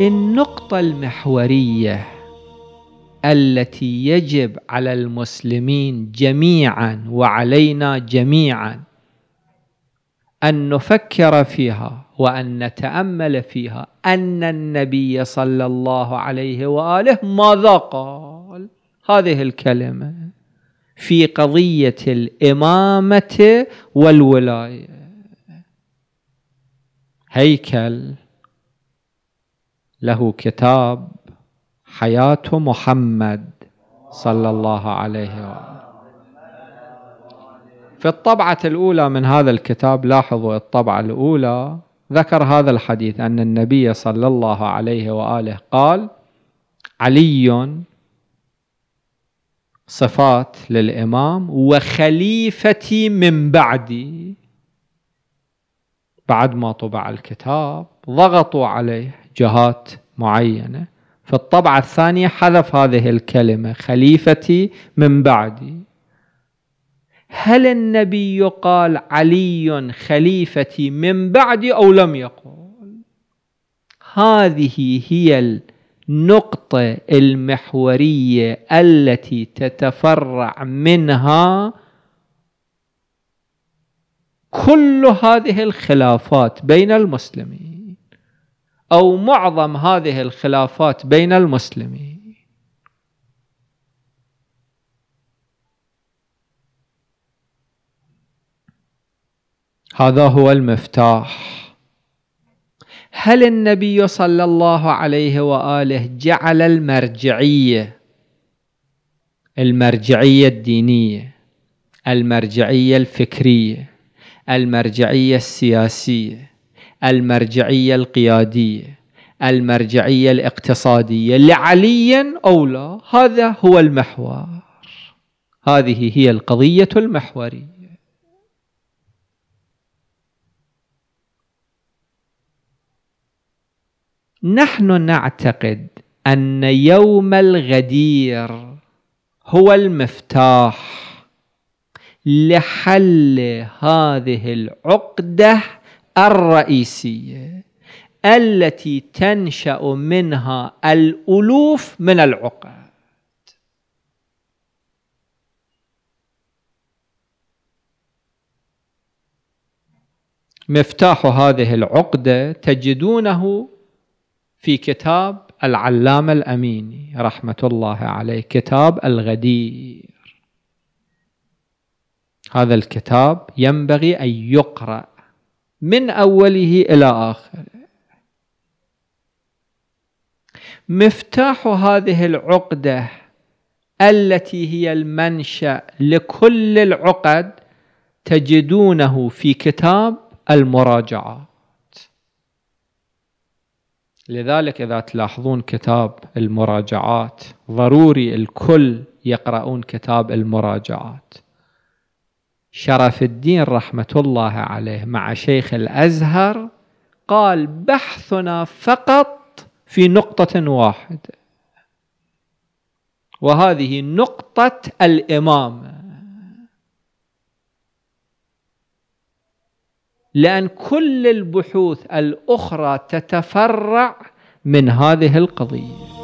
النقطة المحورية التي يجب على المسلمين جميعا وعلينا جميعا أن نفكر فيها وأن نتأمل فيها أن النبي صلى الله عليه وآله ماذا قال هذه الكلمة في قضية الإمامة والولاية هيكل له كتاب حياة محمد صلى الله عليه وآله في الطبعة الأولى من هذا الكتاب لاحظوا الطبعة الأولى ذكر هذا الحديث أن النبي صلى الله عليه وآله قال علي صفات للإمام وخليفتي من بعدي بعد ما طبع الكتاب ضغطوا عليه جهات معينة في الطبعة الثانية حذف هذه الكلمة خليفتي من بعدي هل النبي يقال علي خليفتي من بعدي أو لم يقل هذه هي النقطة المحورية التي تتفرع منها كل هذه الخلافات بين المسلمين أو معظم هذه الخلافات بين المسلمين هذا هو المفتاح هل النبي صلى الله عليه وآله جعل المرجعية المرجعية الدينية المرجعية الفكرية المرجعية السياسية المرجعية القيادية المرجعية الاقتصادية لعليا أو لا هذا هو المحور هذه هي القضية المحورية نحن نعتقد أن يوم الغدير هو المفتاح لحل هذه العقده الرئيسيه التي تنشا منها الالوف من العقد مفتاح هذه العقده تجدونه في كتاب العلامه الاميني رحمه الله عليه كتاب الغدير هذا الكتاب ينبغي ان يقرا من أوله إلى آخره مفتاح هذه العقدة التي هي المنشأ لكل العقد تجدونه في كتاب المراجعات لذلك إذا تلاحظون كتاب المراجعات ضروري الكل يقرؤون كتاب المراجعات شرف الدين رحمة الله عليه مع شيخ الأزهر قال بحثنا فقط في نقطة واحدة وهذه نقطة الإمامة لأن كل البحوث الأخرى تتفرع من هذه القضية